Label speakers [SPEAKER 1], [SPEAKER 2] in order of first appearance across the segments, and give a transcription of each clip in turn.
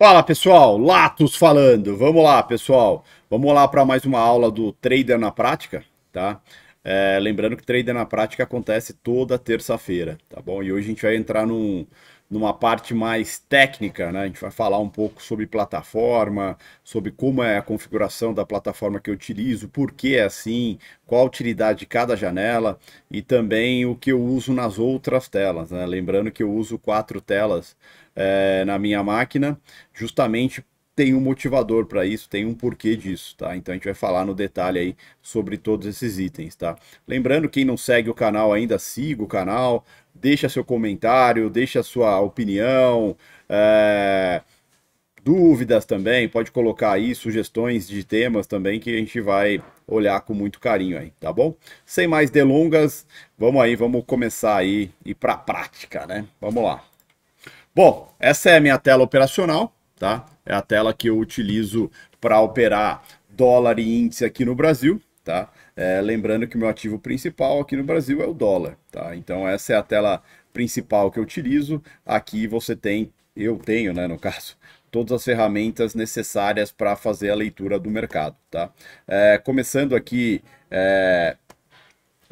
[SPEAKER 1] Fala pessoal, Latos falando. Vamos lá, pessoal. Vamos lá para mais uma aula do Trader na Prática, tá? É, lembrando que Trader na Prática acontece toda terça-feira, tá bom? E hoje a gente vai entrar num, numa parte mais técnica, né? A gente vai falar um pouco sobre plataforma, sobre como é a configuração da plataforma que eu utilizo, por que é assim, qual a utilidade de cada janela e também o que eu uso nas outras telas, né? Lembrando que eu uso quatro telas é, na minha máquina, justamente tem um motivador para isso, tem um porquê disso, tá? Então a gente vai falar no detalhe aí sobre todos esses itens, tá? Lembrando, quem não segue o canal ainda, siga o canal, deixa seu comentário, deixa sua opinião, é... dúvidas também, pode colocar aí sugestões de temas também que a gente vai olhar com muito carinho aí, tá bom? Sem mais delongas, vamos aí, vamos começar aí e para prática, né? Vamos lá. Bom, essa é a minha tela operacional, tá? É a tela que eu utilizo para operar dólar e índice aqui no Brasil, tá? É, lembrando que o meu ativo principal aqui no Brasil é o dólar, tá? Então essa é a tela principal que eu utilizo. Aqui você tem, eu tenho, né, no caso, todas as ferramentas necessárias para fazer a leitura do mercado, tá? É, começando aqui é,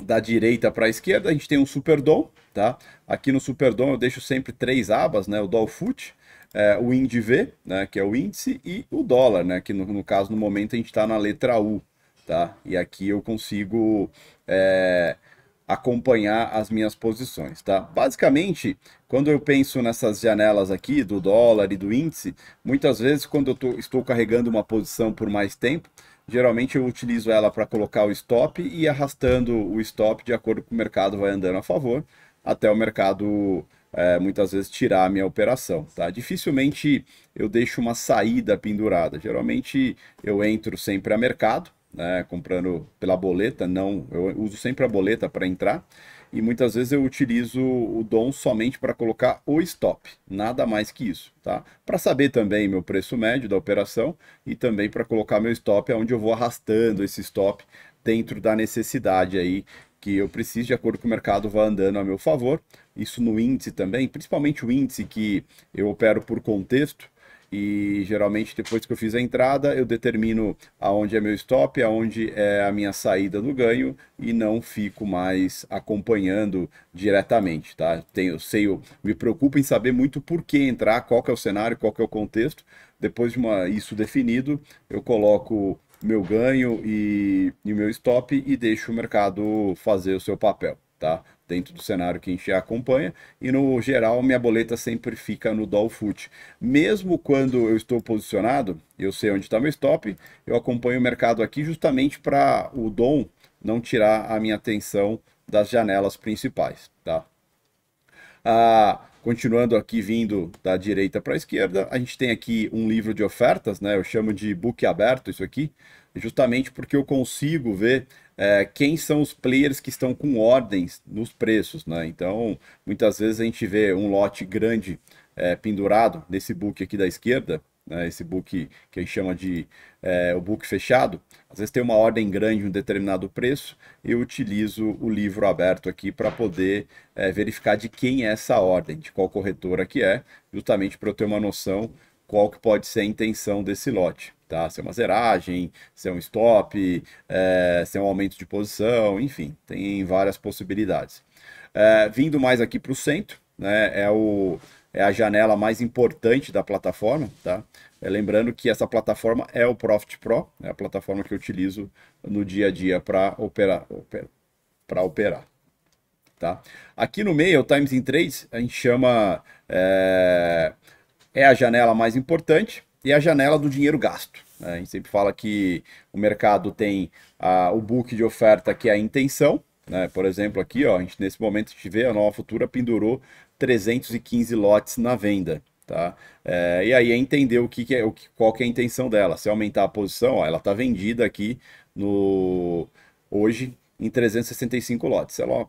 [SPEAKER 1] da direita para a esquerda, a gente tem um Superdom, tá? Aqui no Superdom eu deixo sempre três abas, né? O Doll Foot, é, o V, né? Que é o índice, e o dólar, né? Que no, no caso, no momento, a gente está na letra U, tá? E aqui eu consigo é, acompanhar as minhas posições, tá? Basicamente, quando eu penso nessas janelas aqui do dólar e do índice, muitas vezes quando eu tô, estou carregando uma posição por mais tempo, Geralmente eu utilizo ela para colocar o stop e arrastando o stop de acordo com o mercado vai andando a favor, até o mercado é, muitas vezes tirar a minha operação, tá? Dificilmente eu deixo uma saída pendurada. Geralmente eu entro sempre a mercado, né, comprando pela boleta, não, eu uso sempre a boleta para entrar e muitas vezes eu utilizo o DOM somente para colocar o stop, nada mais que isso, tá? Para saber também meu preço médio da operação e também para colocar meu stop, aonde eu vou arrastando esse stop dentro da necessidade aí que eu preciso, de acordo com o mercado vá andando a meu favor. Isso no índice também, principalmente o índice que eu opero por contexto, e geralmente depois que eu fiz a entrada, eu determino aonde é meu stop, aonde é a minha saída do ganho e não fico mais acompanhando diretamente, tá? Tenho, sei, eu me preocupo em saber muito por que entrar, qual que é o cenário, qual que é o contexto. Depois de uma, isso definido, eu coloco meu ganho e, e meu stop e deixo o mercado fazer o seu papel, tá? dentro do cenário que a gente acompanha, e no geral minha boleta sempre fica no Doll Foot. Mesmo quando eu estou posicionado, eu sei onde está meu stop, eu acompanho o mercado aqui justamente para o Dom não tirar a minha atenção das janelas principais, tá? Ah, continuando aqui vindo da direita para a esquerda, a gente tem aqui um livro de ofertas, né? Eu chamo de book aberto isso aqui, justamente porque eu consigo ver é, quem são os players que estão com ordens nos preços, né? Então, muitas vezes a gente vê um lote grande é, pendurado nesse book aqui da esquerda, né? esse book que a gente chama de é, o book fechado. Às vezes tem uma ordem grande em um determinado preço, eu utilizo o livro aberto aqui para poder é, verificar de quem é essa ordem, de qual corretora que é, justamente para eu ter uma noção qual que pode ser a intenção desse lote. Tá? Se é uma zeragem, se é um stop, é, se é um aumento de posição, enfim, tem várias possibilidades. É, vindo mais aqui para o centro, né, é, o, é a janela mais importante da plataforma. Tá? É, lembrando que essa plataforma é o Profit Pro, é a plataforma que eu utilizo no dia a dia para operar. para operar. Tá? Aqui no meio, o Times in Trades, a gente chama é, é a janela mais importante e a janela do dinheiro gasto. Né? A gente sempre fala que o mercado tem o book de oferta que é a intenção. Né? Por exemplo, aqui, ó, a gente, nesse momento, a gente vê a Nova Futura pendurou 315 lotes na venda. Tá? É, e aí é entender o que, que é, o que, qual que é a intenção dela. Se aumentar a posição, ó, ela está vendida aqui no hoje em 365 lotes. Se ela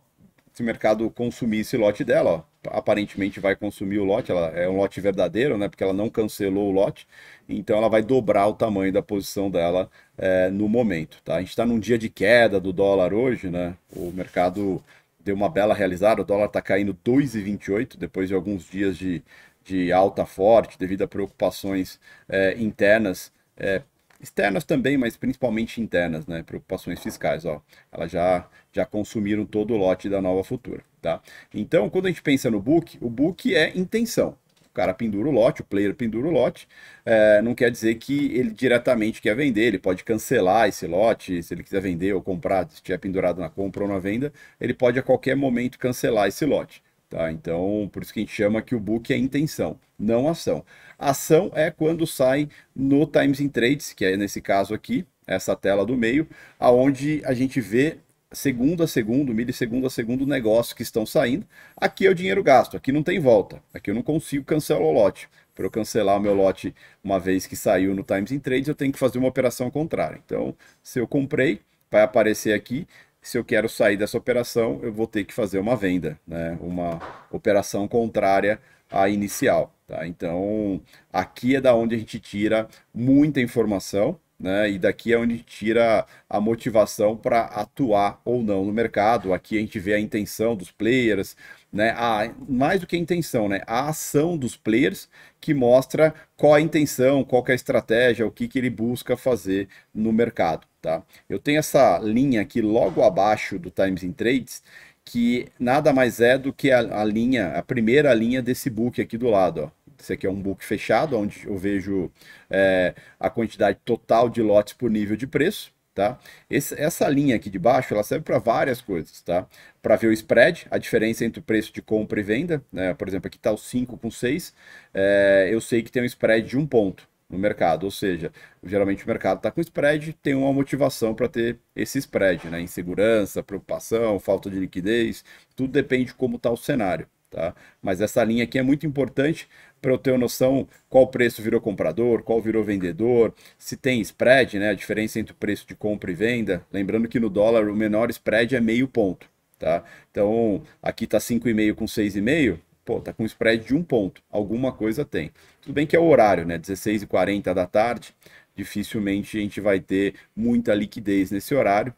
[SPEAKER 1] se o mercado consumir esse lote dela, ó, aparentemente vai consumir o lote, ela é um lote verdadeiro, né? Porque ela não cancelou o lote, então ela vai dobrar o tamanho da posição dela é, no momento, tá? A gente está num dia de queda do dólar hoje, né? O mercado deu uma bela realizada, o dólar está caindo 2,28 depois de alguns dias de, de alta forte devido a preocupações é, internas é, externas também, mas principalmente internas, né? Preocupações fiscais, ó. Elas já, já consumiram todo o lote da nova futura, tá? Então, quando a gente pensa no book, o book é intenção. O cara pendura o lote, o player pendura o lote. É, não quer dizer que ele diretamente quer vender, ele pode cancelar esse lote, se ele quiser vender ou comprar, se estiver pendurado na compra ou na venda, ele pode a qualquer momento cancelar esse lote. Tá? Então, por isso que a gente chama que o book é intenção, não ação. Ação é quando sai no Times in Trades, que é nesse caso aqui, essa tela do meio, aonde a gente vê segundo a segundo, milissegundo a segundo negócio que estão saindo. Aqui é o dinheiro gasto, aqui não tem volta, aqui eu não consigo cancelar o lote. Para eu cancelar o meu lote uma vez que saiu no Times in Trades, eu tenho que fazer uma operação contrária. Então, se eu comprei, vai aparecer aqui se eu quero sair dessa operação, eu vou ter que fazer uma venda, né? uma operação contrária à inicial. Tá? Então, aqui é da onde a gente tira muita informação né? E daqui é onde tira a motivação para atuar ou não no mercado. Aqui a gente vê a intenção dos players, né? A, mais do que a intenção, né? A ação dos players que mostra qual a intenção, qual é a estratégia, o que, que ele busca fazer no mercado, tá? Eu tenho essa linha aqui logo abaixo do Times in Trades que nada mais é do que a, a linha, a primeira linha desse book aqui do lado, ó. Esse aqui é um book fechado, onde eu vejo é, a quantidade total de lotes por nível de preço. Tá? Esse, essa linha aqui de baixo ela serve para várias coisas, tá? Para ver o spread, a diferença entre o preço de compra e venda, né? Por exemplo, aqui está o 5 com 6, é, eu sei que tem um spread de um ponto no mercado, ou seja, geralmente o mercado está com spread, tem uma motivação para ter esse spread, né? Insegurança, preocupação, falta de liquidez, tudo depende de como está o cenário. Tá? Mas essa linha aqui é muito importante para eu ter uma noção qual preço virou comprador, qual virou vendedor, se tem spread, né, a diferença entre o preço de compra e venda. Lembrando que no dólar o menor spread é meio ponto, tá? Então aqui está 5,5 com 6,5, pô, tá com spread de um ponto, alguma coisa tem. Tudo bem que é o horário, né, 16h40 da tarde, dificilmente a gente vai ter muita liquidez nesse horário,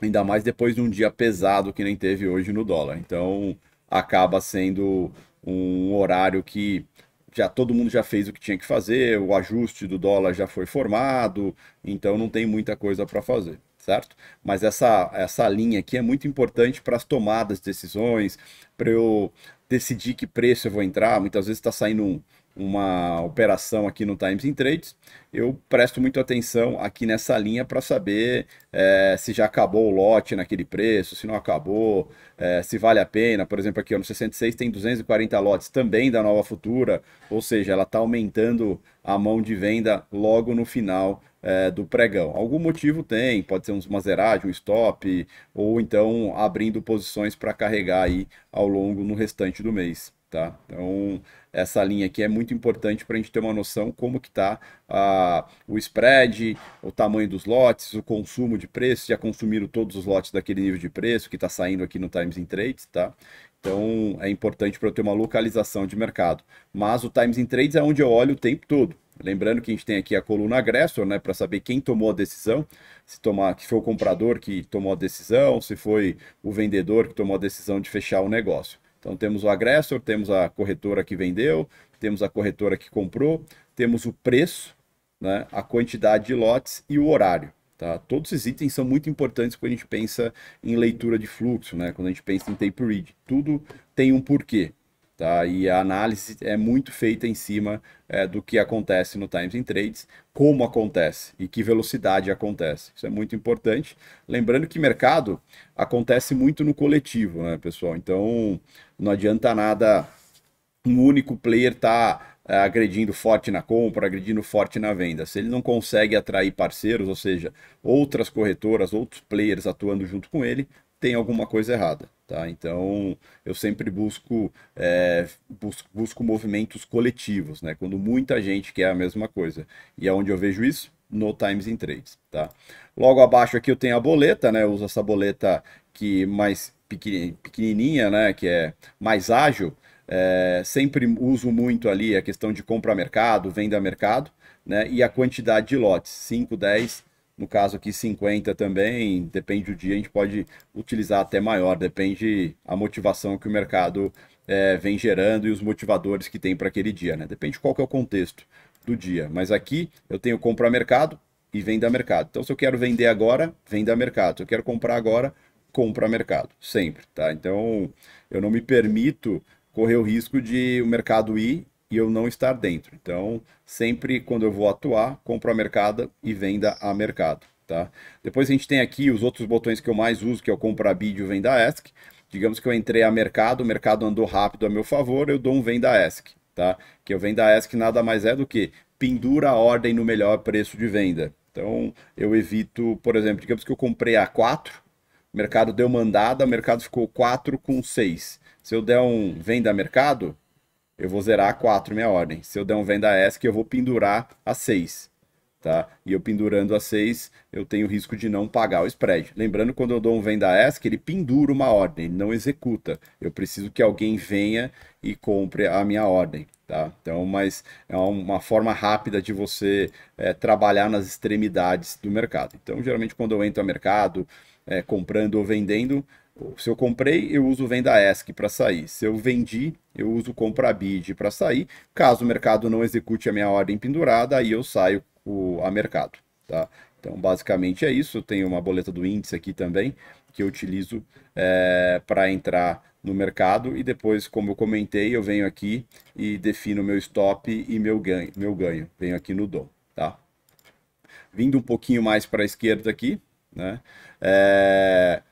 [SPEAKER 1] ainda mais depois de um dia pesado que nem teve hoje no dólar. Então acaba sendo um horário que já todo mundo já fez o que tinha que fazer, o ajuste do dólar já foi formado, então não tem muita coisa para fazer, certo? Mas essa, essa linha aqui é muito importante para as tomadas de decisões, para eu decidir que preço eu vou entrar. Muitas vezes está saindo um, uma operação aqui no Times in Trades, eu presto muito atenção aqui nessa linha para saber é, se já acabou o lote naquele preço, se não acabou, é, se vale a pena. Por exemplo, aqui ó, no 66 tem 240 lotes também da nova futura, ou seja, ela está aumentando a mão de venda logo no final é, do pregão. Algum motivo tem, pode ser uma zeragem, um stop, ou então abrindo posições para carregar aí ao longo no restante do mês. Tá? Então, essa linha aqui é muito importante para a gente ter uma noção como que está ah, o spread, o tamanho dos lotes, o consumo de preço, já consumiram todos os lotes daquele nível de preço que está saindo aqui no Times in Trades, tá? Então, é importante para eu ter uma localização de mercado. Mas o Times in Trades é onde eu olho o tempo todo. Lembrando que a gente tem aqui a coluna agressor, né, para saber quem tomou a decisão, se tomar, que foi o comprador que tomou a decisão, se foi o vendedor que tomou a decisão de fechar o negócio. Então temos o agressor, temos a corretora que vendeu, temos a corretora que comprou, temos o preço, né, a quantidade de lotes e o horário. Tá? Todos esses itens são muito importantes quando a gente pensa em leitura de fluxo, né? quando a gente pensa em tape read. Tudo tem um porquê. Tá? E a análise é muito feita em cima é, do que acontece no Times in Trades, como acontece e que velocidade acontece. Isso é muito importante. Lembrando que mercado acontece muito no coletivo, né, pessoal? Então não adianta nada um único player estar tá é, agredindo forte na compra, agredindo forte na venda. Se ele não consegue atrair parceiros, ou seja, outras corretoras, outros players atuando junto com ele, tem alguma coisa errada. Tá? Então, eu sempre busco, é, busco, busco movimentos coletivos, né? quando muita gente quer a mesma coisa. E aonde é eu vejo isso? No Times in Trades. Tá? Logo abaixo aqui eu tenho a boleta, né? eu uso essa boleta que mais pequenininha, né? que é mais ágil. É, sempre uso muito ali a questão de compra mercado, venda mercado, né? E a quantidade de lotes, 5, 10 no caso aqui, 50 também, depende do dia, a gente pode utilizar até maior, depende a motivação que o mercado é, vem gerando e os motivadores que tem para aquele dia, né? Depende qual que é o contexto do dia. Mas aqui eu tenho compra mercado e venda mercado. Então, se eu quero vender agora, venda mercado. Se eu quero comprar agora, compra mercado, sempre, tá? Então, eu não me permito correr o risco de o mercado ir e eu não estar dentro. Então, sempre quando eu vou atuar, compro a mercado e venda a mercado. Tá? Depois a gente tem aqui os outros botões que eu mais uso, que é o comprar bid e o venda ask. Digamos que eu entrei a mercado, o mercado andou rápido a meu favor, eu dou um venda ask, tá? Que o venda ask nada mais é do que pendura a ordem no melhor preço de venda. Então, eu evito, por exemplo, digamos que eu comprei a 4, o mercado deu mandada, o mercado ficou 4 com 6. Se eu der um venda mercado, eu vou zerar a 4, minha ordem. Se eu der um venda ESC, eu vou pendurar a 6. Tá? E eu pendurando a 6, eu tenho risco de não pagar o spread. Lembrando, quando eu dou um venda ESC, ele pendura uma ordem, ele não executa. Eu preciso que alguém venha e compre a minha ordem. Tá? Então, mas é uma forma rápida de você é, trabalhar nas extremidades do mercado. Então, geralmente, quando eu entro no mercado, é, comprando ou vendendo, se eu comprei, eu uso venda ESC para sair. Se eu vendi, eu uso compra bid para sair. Caso o mercado não execute a minha ordem pendurada, aí eu saio o, a mercado. Tá? Então, basicamente é isso. Eu tenho uma boleta do índice aqui também, que eu utilizo é, para entrar no mercado e depois, como eu comentei, eu venho aqui e defino meu stop e meu ganho, meu ganho. Venho aqui no dom, tá? Vindo um pouquinho mais para a esquerda aqui, né? É...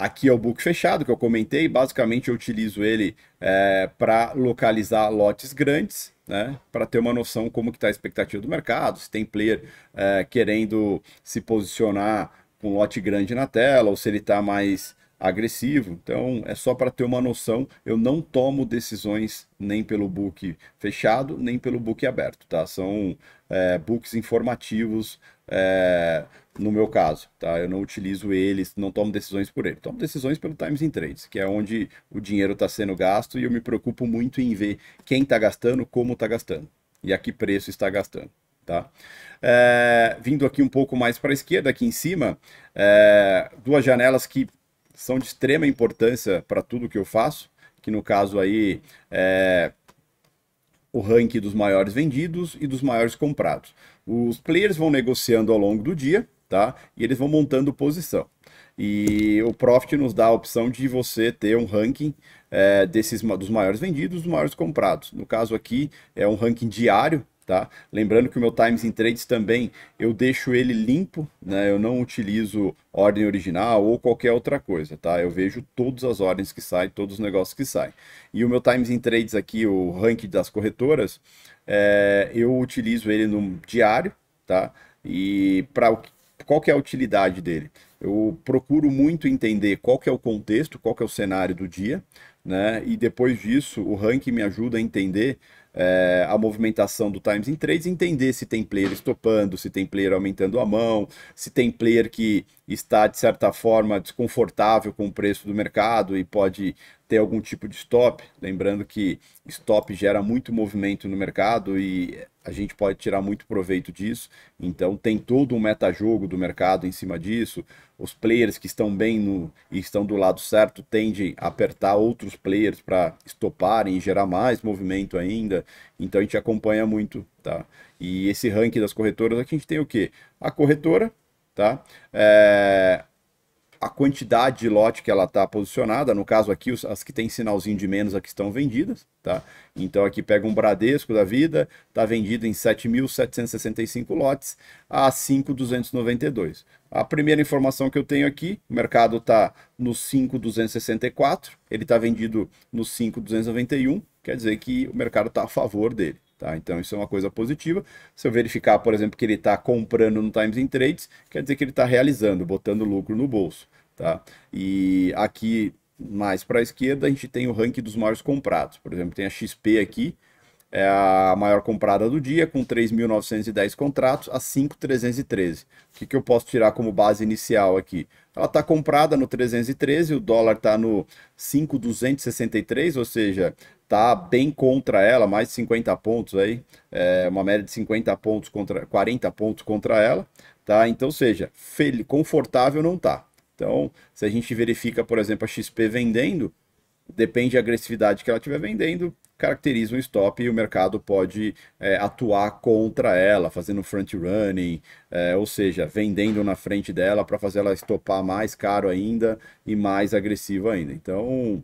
[SPEAKER 1] Aqui é o book fechado que eu comentei, basicamente eu utilizo ele é, para localizar lotes grandes, né, para ter uma noção como que está a expectativa do mercado, se tem player é, querendo se posicionar com um lote grande na tela, ou se ele está mais agressivo. Então, é só para ter uma noção, eu não tomo decisões nem pelo book fechado, nem pelo book aberto, tá? São é, books informativos, é, no meu caso, tá? Eu não utilizo eles, não tomo decisões por ele. Tomo decisões pelo Times in Trades, que é onde o dinheiro está sendo gasto e eu me preocupo muito em ver quem está gastando, como está gastando e a que preço está gastando. Tá? É, vindo aqui um pouco mais para a esquerda, aqui em cima, é, duas janelas que são de extrema importância para tudo que eu faço, que no caso aí é o ranking dos maiores vendidos e dos maiores comprados. Os players vão negociando ao longo do dia, tá? E eles vão montando posição. E o Profit nos dá a opção de você ter um ranking é, desses dos maiores vendidos, dos maiores comprados. No caso aqui é um ranking diário, tá? Lembrando que o meu Times in Trades também eu deixo ele limpo, né? Eu não utilizo ordem original ou qualquer outra coisa, tá? Eu vejo todas as ordens que saem, todos os negócios que saem. E o meu Times in Trades aqui, o ranking das corretoras, é, eu utilizo ele no diário, tá? E para qual que é a utilidade dele? Eu procuro muito entender qual que é o contexto, qual que é o cenário do dia, né? E depois disso, o ranking me ajuda a entender é, a movimentação do times in trades, entender se tem player estopando, se tem player aumentando a mão, se tem player que está de certa forma desconfortável com o preço do mercado e pode ter algum tipo de stop. Lembrando que stop gera muito movimento no mercado e a gente pode tirar muito proveito disso. Então tem todo um metajogo do mercado em cima disso os players que estão bem no, e estão do lado certo tendem a apertar outros players para estoparem e gerar mais movimento ainda. Então a gente acompanha muito, tá? E esse ranking das corretoras aqui a gente tem o quê? A corretora, tá? É, a quantidade de lote que ela está posicionada. No caso aqui, as que tem sinalzinho de menos aqui estão vendidas, tá? Então aqui pega um Bradesco da vida, está vendido em 7.765 lotes a 5.292. A primeira informação que eu tenho aqui, o mercado está no 5.264, ele está vendido no 5.291, quer dizer que o mercado está a favor dele. Tá? Então, isso é uma coisa positiva. Se eu verificar, por exemplo, que ele está comprando no Times in Trades, quer dizer que ele está realizando, botando lucro no bolso. Tá? E aqui, mais para a esquerda, a gente tem o ranking dos maiores comprados. Por exemplo, tem a XP aqui, é a maior comprada do dia, com 3.910 contratos a 5.313. O que, que eu posso tirar como base inicial aqui? Ela está comprada no 313, o dólar está no 5.263, ou seja, tá bem contra ela, mais de 50 pontos aí, é, uma média de 50 pontos contra 40 pontos contra ela, tá? Então, seja, confortável não tá. Então, se a gente verifica, por exemplo, a XP vendendo, depende da agressividade que ela estiver vendendo, caracteriza um stop e o mercado pode é, atuar contra ela, fazendo front running, é, ou seja, vendendo na frente dela para fazer ela estopar mais caro ainda e mais agressivo ainda. Então,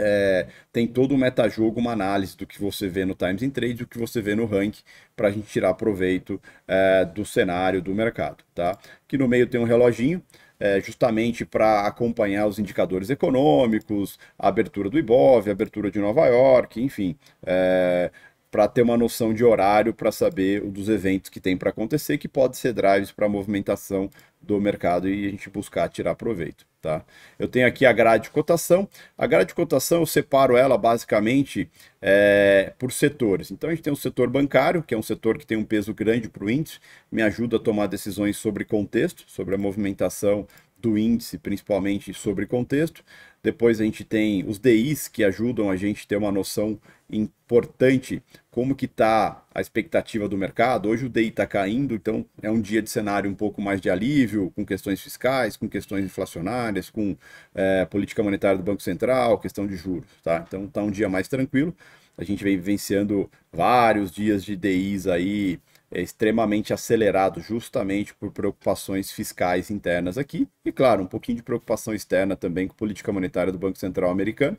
[SPEAKER 1] é, tem todo um metajogo, uma análise do que você vê no Times in Trade, do que você vê no Rank, para a gente tirar proveito é, do cenário do mercado, tá? Aqui no meio tem um reloginho, é, justamente para acompanhar os indicadores econômicos, a abertura do IBOV, a abertura de Nova York, enfim, é, para ter uma noção de horário para saber dos eventos que tem para acontecer, que pode ser drives para movimentação do mercado e a gente buscar tirar proveito, tá? Eu tenho aqui a grade de cotação. A grade de cotação eu separo ela basicamente é, por setores. Então a gente tem o setor bancário, que é um setor que tem um peso grande para o índice, me ajuda a tomar decisões sobre contexto, sobre a movimentação do índice, principalmente sobre contexto. Depois a gente tem os DIs que ajudam a gente ter uma noção importante como que está a expectativa do mercado. Hoje o DI está caindo, então é um dia de cenário um pouco mais de alívio, com questões fiscais, com questões inflacionárias, com é, política monetária do Banco Central, questão de juros. Tá? Então está um dia mais tranquilo. A gente vem vivenciando vários dias de DIs aí é, extremamente acelerado, justamente por preocupações fiscais internas aqui, e claro, um pouquinho de preocupação externa também com política monetária do Banco Central americano.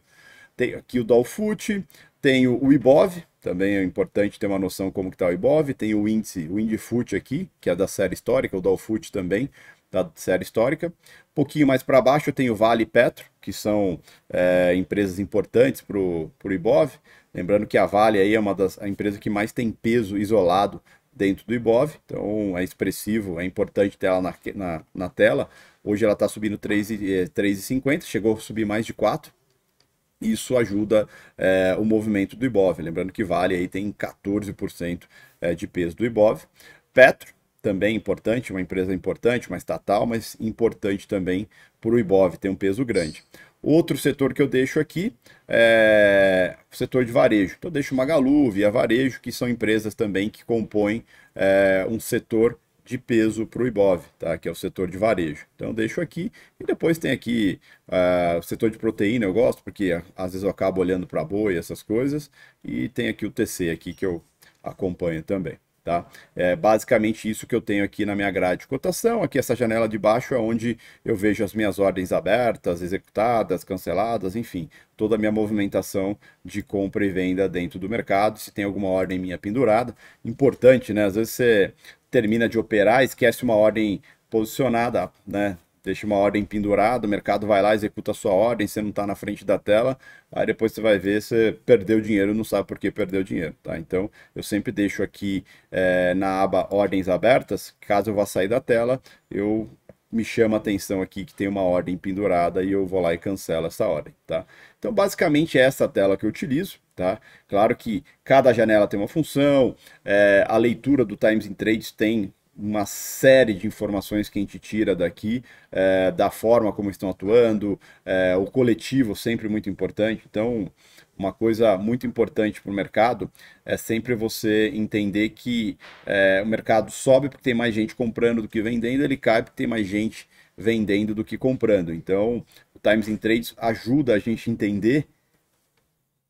[SPEAKER 1] Tem aqui o Dalfut, tem o Ibov, também é importante ter uma noção como que está o Ibov, tem o índice, o Indifut aqui, que é da série histórica, o Dalfut também, da série histórica. Um pouquinho mais para baixo tem o Vale Petro, que são é, empresas importantes para o Ibov. Lembrando que a Vale aí é uma das empresas que mais tem peso isolado dentro do IBOV, então é expressivo, é importante ter ela na, na, na tela. Hoje ela está subindo 3,50, eh, chegou a subir mais de 4. Isso ajuda é, o movimento do IBOV. Lembrando que Vale aí tem 14% é, eh, de peso do IBOV. Petro, também importante, uma empresa importante, uma estatal, mas importante também para o IBOV, tem um peso grande. Outro setor que eu deixo aqui é o setor de varejo. Então, eu deixo Magalu, Via Varejo, que são empresas também que compõem é, um setor de peso para o IBOV, tá? que é o setor de varejo. Então, deixo aqui. E depois tem aqui é, o setor de proteína, eu gosto, porque é, às vezes eu acabo olhando para boi, essas coisas. E tem aqui o TC aqui que eu acompanho também. Tá? É basicamente isso que eu tenho aqui na minha grade de cotação. Aqui essa janela de baixo é onde eu vejo as minhas ordens abertas, executadas, canceladas, enfim, toda a minha movimentação de compra e venda dentro do mercado. Se tem alguma ordem minha pendurada, importante, né? Às vezes você termina de operar, esquece uma ordem posicionada, né? deixa uma ordem pendurada, o mercado vai lá, executa a sua ordem, você não está na frente da tela, aí depois você vai ver, você perdeu dinheiro, não sabe por que perdeu dinheiro, tá? Então, eu sempre deixo aqui é, na aba ordens abertas, caso eu vá sair da tela, eu me chama a atenção aqui que tem uma ordem pendurada e eu vou lá e cancelo essa ordem, tá? Então, basicamente, é essa tela que eu utilizo, tá? Claro que cada janela tem uma função, é, a leitura do Times in Trades tem uma série de informações que a gente tira daqui, é, da forma como estão atuando, é, o coletivo sempre muito importante. Então, uma coisa muito importante para o mercado é sempre você entender que é, o mercado sobe porque tem mais gente comprando do que vendendo, ele cai porque tem mais gente vendendo do que comprando. Então, o Times in Trades ajuda a gente a entender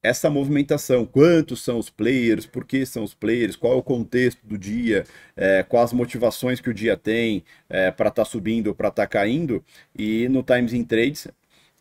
[SPEAKER 1] essa movimentação, quantos são os players, por que são os players, qual é o contexto do dia, é, quais as motivações que o dia tem é, para estar tá subindo, para estar tá caindo. E no Times in Trades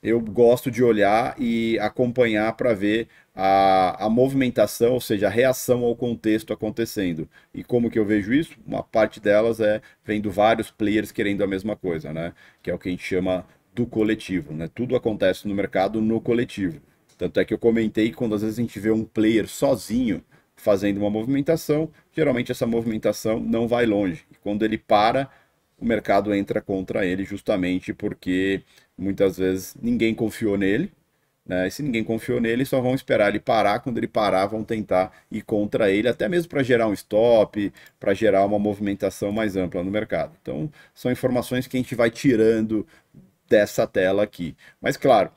[SPEAKER 1] eu gosto de olhar e acompanhar para ver a, a movimentação, ou seja, a reação ao contexto acontecendo. E como que eu vejo isso? Uma parte delas é vendo vários players querendo a mesma coisa, né? Que é o que a gente chama do coletivo, né? Tudo acontece no mercado no coletivo. Tanto é que eu comentei que quando às vezes a gente vê um player sozinho fazendo uma movimentação, geralmente essa movimentação não vai longe. E quando ele para, o mercado entra contra ele justamente porque muitas vezes ninguém confiou nele. Né? E se ninguém confiou nele, só vão esperar ele parar. Quando ele parar, vão tentar ir contra ele, até mesmo para gerar um stop, para gerar uma movimentação mais ampla no mercado. Então, são informações que a gente vai tirando dessa tela aqui. Mas, claro,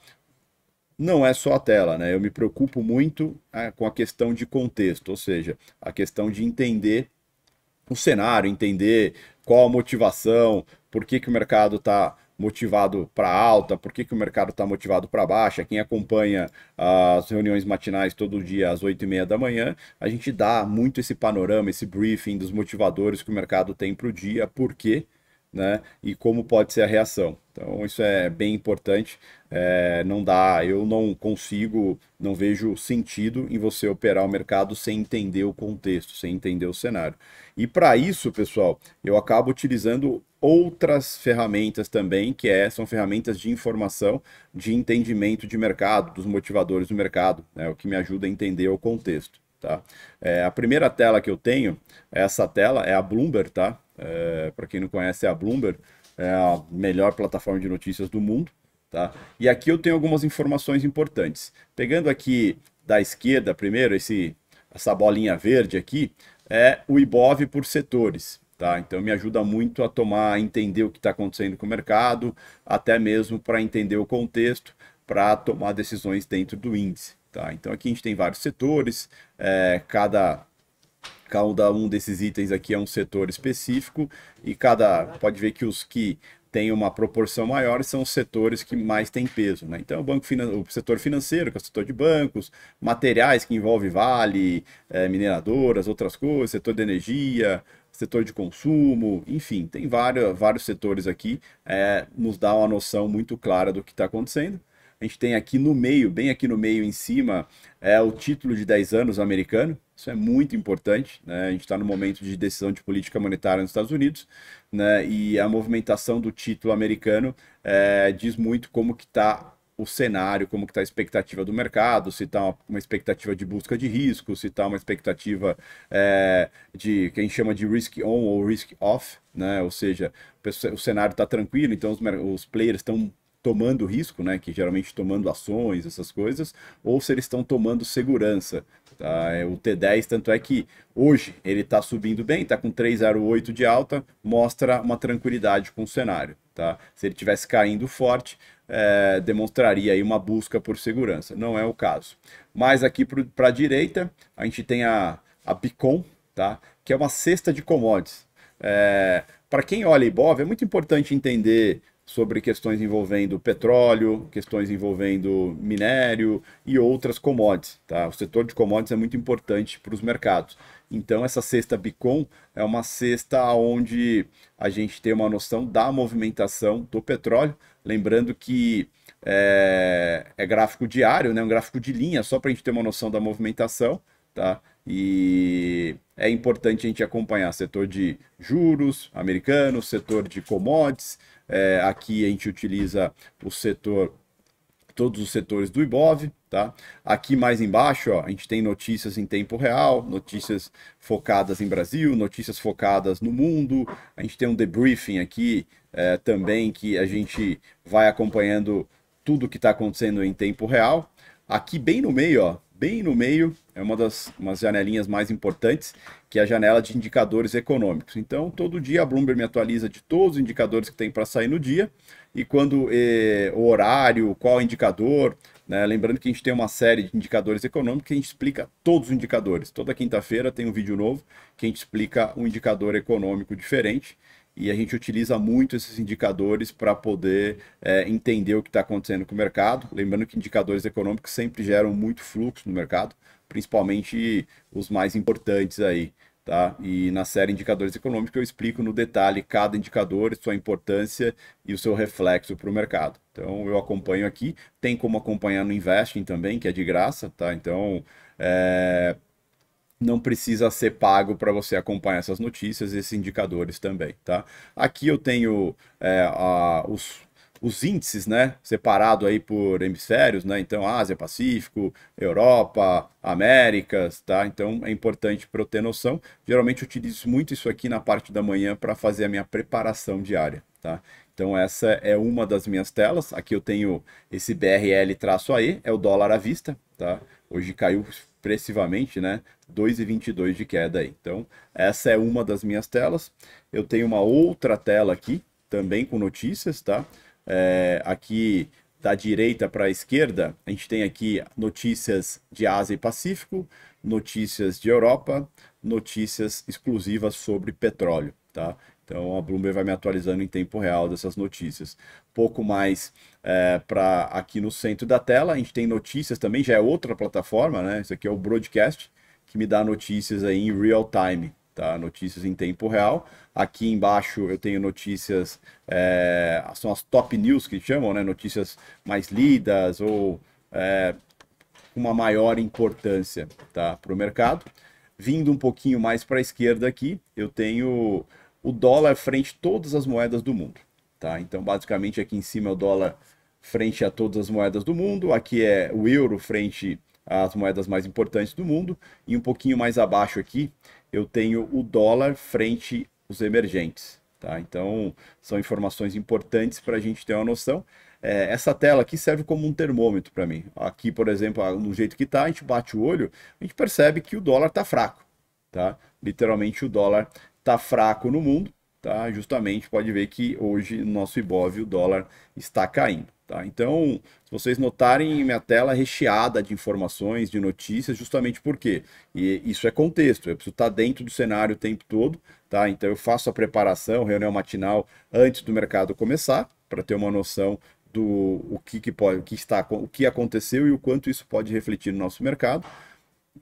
[SPEAKER 1] não é só a tela, né? Eu me preocupo muito é, com a questão de contexto, ou seja, a questão de entender o cenário, entender qual a motivação, por que, que o mercado está motivado para alta, por que, que o mercado está motivado para baixa. Quem acompanha ah, as reuniões matinais todo dia às 8 e meia da manhã, a gente dá muito esse panorama, esse briefing dos motivadores que o mercado tem para o dia, por quê? Porque né? E como pode ser a reação. Então isso é bem importante. É, não dá, eu não consigo, não vejo sentido em você operar o mercado sem entender o contexto, sem entender o cenário. E para isso, pessoal, eu acabo utilizando outras ferramentas também, que é, são ferramentas de informação, de entendimento de mercado, dos motivadores do mercado, né? o que me ajuda a entender o contexto. Tá? É, a primeira tela que eu tenho, essa tela é a Bloomberg, tá? É, para quem não conhece, é a Bloomberg, é a melhor plataforma de notícias do mundo. Tá? E aqui eu tenho algumas informações importantes. Pegando aqui da esquerda, primeiro, esse, essa bolinha verde aqui, é o IBOV por setores. Tá? Então me ajuda muito a tomar, a entender o que está acontecendo com o mercado, até mesmo para entender o contexto, para tomar decisões dentro do índice. Tá? Então aqui a gente tem vários setores, é, cada Cada um desses itens aqui é um setor específico e cada pode ver que os que têm uma proporção maior são os setores que mais têm peso. Né? Então, o, banco o setor financeiro, que é o setor de bancos, materiais que envolve vale, é, mineradoras, outras coisas, setor de energia, setor de consumo, enfim, tem vários, vários setores aqui, é, nos dá uma noção muito clara do que está acontecendo. A gente tem aqui no meio, bem aqui no meio em cima, é o título de 10 anos americano. Isso é muito importante. Né? A gente está no momento de decisão de política monetária nos Estados Unidos, né? E a movimentação do título americano é, diz muito como que está o cenário, como que está a expectativa do mercado, se está uma, expectativa de busca de risco, se está uma expectativa é, de quem chama de risk on ou risk off, né? Ou seja, o cenário está tranquilo, então os, os players estão tomando risco, né, que geralmente tomando ações, essas coisas, ou se eles estão tomando segurança. Tá? É, o T10, tanto é que hoje ele está subindo bem, está com 3,08 de alta, mostra uma tranquilidade com o cenário. Tá? Se ele tivesse caindo forte, é, demonstraria aí uma busca por segurança. Não é o caso. Mas aqui para a direita, a gente tem a, a Bicom, tá? que é uma cesta de commodities. É, para quem olha Ibov, é muito importante entender sobre questões envolvendo petróleo, questões envolvendo minério e outras commodities. Tá? O setor de commodities é muito importante para os mercados. Então, essa cesta Bicom é uma cesta onde a gente tem uma noção da movimentação do petróleo. Lembrando que é, é gráfico diário, né? um gráfico de linha, só para a gente ter uma noção da movimentação. Tá? E é importante a gente acompanhar setor de juros americanos, setor de commodities, é, aqui a gente utiliza o setor, todos os setores do IBOV, tá? Aqui mais embaixo, ó, a gente tem notícias em tempo real, notícias focadas em Brasil, notícias focadas no mundo. A gente tem um debriefing aqui é, também que a gente vai acompanhando tudo que está acontecendo em tempo real. Aqui bem no meio, ó, bem no meio, é uma das umas janelinhas mais importantes, que é a janela de indicadores econômicos. Então, todo dia a Bloomberg me atualiza de todos os indicadores que tem para sair no dia e quando eh, o horário, qual indicador. Né? Lembrando que a gente tem uma série de indicadores econômicos que a gente explica todos os indicadores. Toda quinta-feira tem um vídeo novo que a gente explica um indicador econômico diferente e a gente utiliza muito esses indicadores para poder é, entender o que está acontecendo com o mercado. Lembrando que indicadores econômicos sempre geram muito fluxo no mercado principalmente os mais importantes aí. Tá? E na série Indicadores Econômicos eu explico no detalhe cada indicador, sua importância e o seu reflexo para o mercado. Então eu acompanho aqui, tem como acompanhar no Investing também, que é de graça, tá? Então é... não precisa ser pago para você acompanhar essas notícias, esses indicadores também, tá? Aqui eu tenho é, a, os os índices, né, separado aí por hemisférios, né, então Ásia, Pacífico, Europa, Américas, tá? Então é importante para eu ter noção. Geralmente eu utilizo muito isso aqui na parte da manhã para fazer a minha preparação diária, tá? Então essa é uma das minhas telas. Aqui eu tenho esse BRL-AE, é o dólar à vista, tá? Hoje caiu expressivamente, né? 2,22 de queda aí. Então essa é uma das minhas telas. Eu tenho uma outra tela aqui, também com notícias, tá? é, aqui da direita para a esquerda, a gente tem aqui notícias de Ásia e Pacífico, notícias de Europa, notícias exclusivas sobre petróleo, tá? Então a Bloomberg vai me atualizando em tempo real dessas notícias. Pouco mais é, para aqui no centro da tela, a gente tem notícias também, já é outra plataforma, né? Isso aqui é o Broadcast, que me dá notícias aí em real time tá? Notícias em tempo real. Aqui embaixo eu tenho notícias, é, são as top news que chamam, né? Notícias mais lidas ou é, uma maior importância, tá? Para o mercado. Vindo um pouquinho mais para a esquerda aqui, eu tenho o dólar frente a todas as moedas do mundo, tá? Então, basicamente aqui em cima é o dólar frente a todas as moedas do mundo. Aqui é o euro frente as moedas mais importantes do mundo. E um pouquinho mais abaixo aqui, eu tenho o dólar frente aos emergentes. Tá? Então, são informações importantes para a gente ter uma noção. É, essa tela aqui serve como um termômetro para mim. Aqui, por exemplo, no jeito que está, a gente bate o olho, a gente percebe que o dólar está fraco. Tá? Literalmente, o dólar está fraco no mundo. Tá? Justamente pode ver que hoje no nosso Ibov o dólar está caindo. Tá? Então, se vocês notarem, minha tela é recheada de informações, de notícias, justamente porque e isso é contexto, eu preciso estar tá dentro do cenário o tempo todo, tá? Então eu faço a preparação, reunião matinal antes do mercado começar, para ter uma noção do o que, que pode, o que está, o que aconteceu e o quanto isso pode refletir no nosso mercado.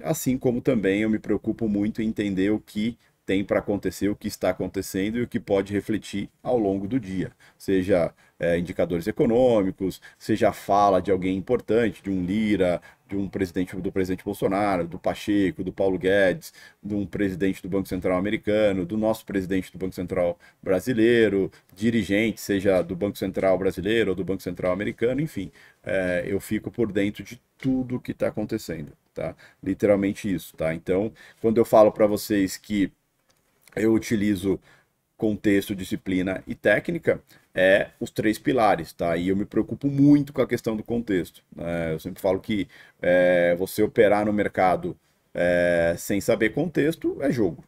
[SPEAKER 1] Assim como também eu me preocupo muito em entender o que tem para acontecer, o que está acontecendo e o que pode refletir ao longo do dia, seja é, indicadores econômicos, seja fala de alguém importante, de um Lira, de um presidente do presidente Bolsonaro, do Pacheco, do Paulo Guedes, de um presidente do Banco Central americano, do nosso presidente do Banco Central brasileiro, dirigente, seja do Banco Central brasileiro ou do Banco Central americano, enfim, é, eu fico por dentro de tudo que está acontecendo, tá? Literalmente isso, tá? Então, quando eu falo para vocês que eu utilizo contexto, disciplina e técnica, é os três pilares, tá? E eu me preocupo muito com a questão do contexto. Né? Eu sempre falo que é, você operar no mercado é, sem saber contexto é jogo,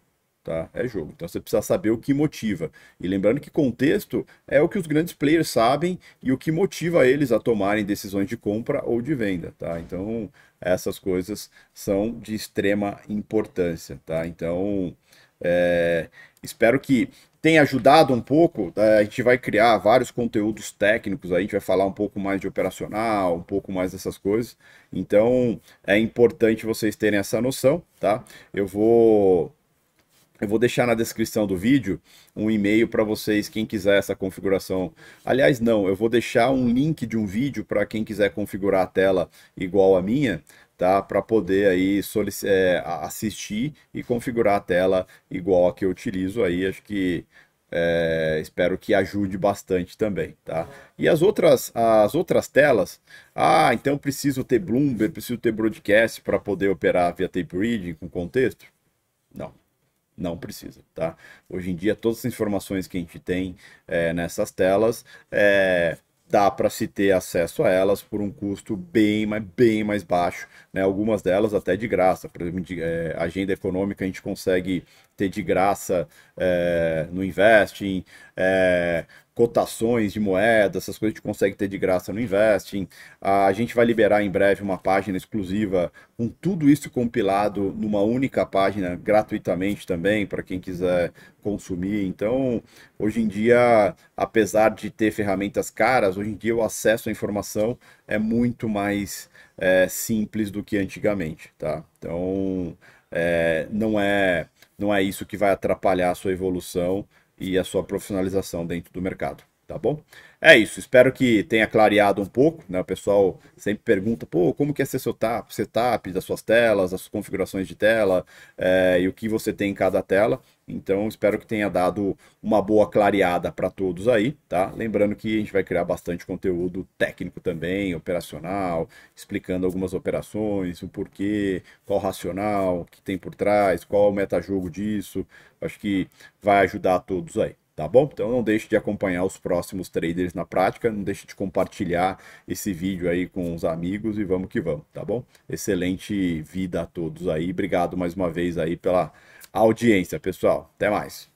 [SPEAKER 1] tá? É jogo. Então você precisa saber o que motiva. E lembrando que contexto é o que os grandes players sabem e o que motiva eles a tomarem decisões de compra ou de venda, tá? Então essas coisas são de extrema importância, tá? Então é, espero que tenha ajudado um pouco. Tá? A gente vai criar vários conteúdos técnicos, aí a gente vai falar um pouco mais de operacional, um pouco mais dessas coisas. Então é importante vocês terem essa noção, tá? Eu vou eu vou deixar na descrição do vídeo um e-mail para vocês, quem quiser essa configuração. Aliás, não, eu vou deixar um link de um vídeo para quem quiser configurar a tela igual a minha, tá? Para poder aí é, assistir e configurar a tela igual a que eu utilizo aí, acho que é, espero que ajude bastante também, tá? E as outras, as outras telas, ah, então preciso ter Bloomberg, preciso ter broadcast para poder operar via tape reading com contexto? Não, não precisa, tá? Hoje em dia todas as informações que a gente tem é, nessas telas é, dá para se ter acesso a elas por um custo bem, bem mais baixo, né? Algumas delas até de graça, por exemplo, de, é, agenda econômica a gente consegue ter de graça é, no Investing, é, cotações de moeda, essas coisas a gente consegue ter de graça no Investing. A gente vai liberar em breve uma página exclusiva com tudo isso compilado numa única página, gratuitamente também, para quem quiser consumir. Então, hoje em dia, apesar de ter ferramentas caras, hoje em dia o acesso à informação é muito mais é, simples do que antigamente, tá? Então, é, não é não é isso que vai atrapalhar a sua evolução e a sua profissionalização dentro do mercado tá bom? É isso, espero que tenha clareado um pouco, né? O pessoal sempre pergunta, pô, como que é ser seu setup, setup das suas telas, das suas configurações de tela é, e o que você tem em cada tela. Então, espero que tenha dado uma boa clareada para todos aí, tá? Lembrando que a gente vai criar bastante conteúdo técnico também, operacional, explicando algumas operações, o porquê, qual racional que tem por trás, qual o metajogo disso. Acho que vai ajudar todos aí tá bom? Então não deixe de acompanhar os próximos traders na prática, não deixe de compartilhar esse vídeo aí com os amigos e vamos que vamos, tá bom? Excelente vida a todos aí, obrigado mais uma vez aí pela audiência, pessoal. Até mais.